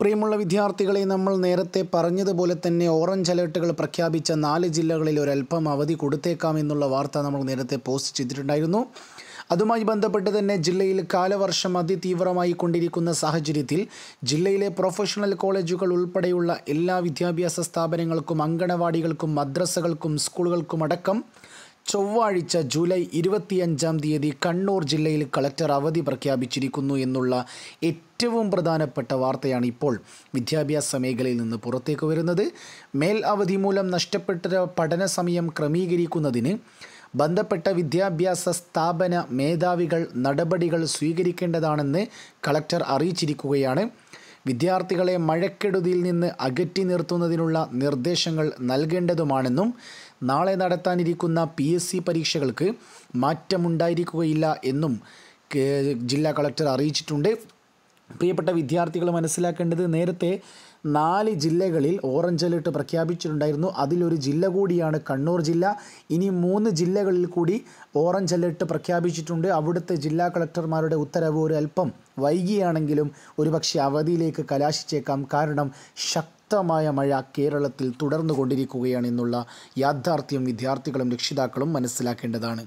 പ്രിയമുള്ള വിദ്യാർത്ഥികളെ നമ്മൾ നേരത്തെ പറഞ്ഞതുപോലെ തന്നെ ഓറഞ്ച് അലേർട്ടുകൾ പ്രഖ്യാപിച്ച നാല് ജില്ലകളിൽ ഒരല്പം അവധി കൊടുത്തേക്കാം എന്നുള്ള വാർത്ത നമ്മൾ നേരത്തെ പോസ്റ്റ് ചെയ്തിട്ടുണ്ടായിരുന്നു അതുമായി ബന്ധപ്പെട്ട് തന്നെ ജില്ലയിൽ കാലവർഷം അതിതീവ്രമായി കൊണ്ടിരിക്കുന്ന സാഹചര്യത്തിൽ ജില്ലയിലെ പ്രൊഫഷണൽ കോളേജുകൾ ഉൾപ്പെടെയുള്ള എല്ലാ വിദ്യാഭ്യാസ സ്ഥാപനങ്ങൾക്കും അങ്കണവാടികൾക്കും മദ്രസകൾക്കും സ്കൂളുകൾക്കും അടക്കം ചൊവ്വാഴ്ച ജൂലൈ ഇരുപത്തിയഞ്ചാം തീയതി കണ്ണൂർ ജില്ലയിൽ കളക്ടർ അവധി പ്രഖ്യാപിച്ചിരിക്കുന്നു എന്നുള്ള ഏറ്റവും പ്രധാനപ്പെട്ട വാർത്തയാണ് ഇപ്പോൾ വിദ്യാഭ്യാസ മേഖലയിൽ നിന്ന് പുറത്തേക്ക് വരുന്നത് മേൽ അവധി മൂലം നഷ്ടപ്പെട്ട പഠന സമയം ക്രമീകരിക്കുന്നതിന് ബന്ധപ്പെട്ട വിദ്യാഭ്യാസ സ്ഥാപന മേധാവികൾ നടപടികൾ സ്വീകരിക്കേണ്ടതാണെന്ന് കളക്ടർ അറിയിച്ചിരിക്കുകയാണ് വിദ്യാർത്ഥികളെ മഴക്കെടുതിയിൽ നിന്ന് അകറ്റി നിർത്തുന്നതിനുള്ള നിർദ്ദേശങ്ങൾ നൽകേണ്ടതുമാണെന്നും നാളെ നടത്താനിരിക്കുന്ന പി എസ് സി പരീക്ഷകൾക്ക് മാറ്റമുണ്ടായിരിക്കുകയില്ല എന്നും ജില്ലാ കളക്ടർ അറിയിച്ചിട്ടുണ്ട് പ്രിയപ്പെട്ട വിദ്യാർത്ഥികൾ മനസ്സിലാക്കേണ്ടത് നേരത്തെ നാല് ജില്ലകളിൽ ഓറഞ്ച് അലേർട്ട് പ്രഖ്യാപിച്ചിട്ടുണ്ടായിരുന്നു അതിലൊരു ജില്ല കൂടിയാണ് കണ്ണൂർ ജില്ല ഇനി മൂന്ന് ജില്ലകളിൽ കൂടി ഓറഞ്ച് അലേർട്ട് പ്രഖ്യാപിച്ചിട്ടുണ്ട് അവിടുത്തെ ജില്ലാ കളക്ടർമാരുടെ ഉത്തരവ് ഒരു അല്പം വൈകിയാണെങ്കിലും ഒരുപക്ഷെ അവധിയിലേക്ക് കലാശിച്ചേക്കാം കാരണം ശക്തമായ മഴ കേരളത്തിൽ തുടർന്നു കൊണ്ടിരിക്കുകയാണ് എന്നുള്ള യാഥാർത്ഥ്യം വിദ്യാർത്ഥികളും രക്ഷിതാക്കളും മനസ്സിലാക്കേണ്ടതാണ്